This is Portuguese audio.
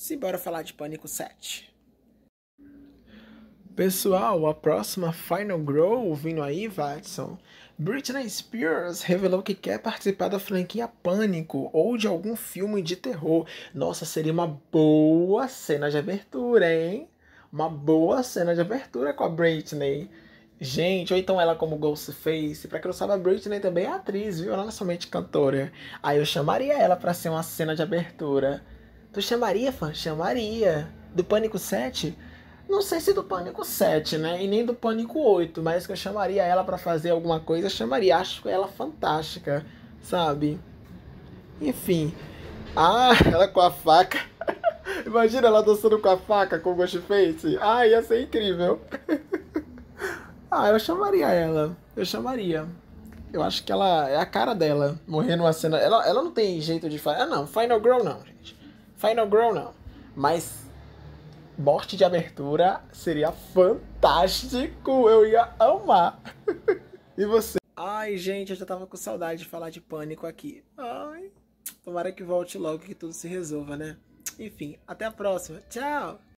Simbora falar de Pânico 7. Pessoal, a próxima Final Grow vindo aí, Watson. Britney Spears revelou que quer participar da franquia Pânico ou de algum filme de terror. Nossa, seria uma boa cena de abertura, hein? Uma boa cena de abertura com a Britney. Gente, ou então ela como Ghostface. Pra quem não sabe, a Britney também é atriz, viu? Ela não é somente cantora. Aí eu chamaria ela para ser uma cena de abertura. Tu chamaria, fã? Chamaria. Do Pânico 7? Não sei se do Pânico 7, né? E nem do Pânico 8, mas que eu chamaria ela para fazer alguma coisa, eu chamaria. Acho ela fantástica, sabe? Enfim. Ah, ela com a faca. Imagina ela dançando com a faca com o Ghostface. Ah, ia ser incrível. ah, eu chamaria ela. Eu chamaria. Eu acho que ela é a cara dela. morrendo uma cena. Ela, ela não tem jeito de fazer Ah, não. Final Girl não, gente. Final Girl não. Mas morte de abertura seria fantástico. Eu ia amar. e você? Ai, gente, eu já tava com saudade de falar de pânico aqui. Ai, tomara que volte logo que tudo se resolva, né? Enfim, até a próxima. Tchau!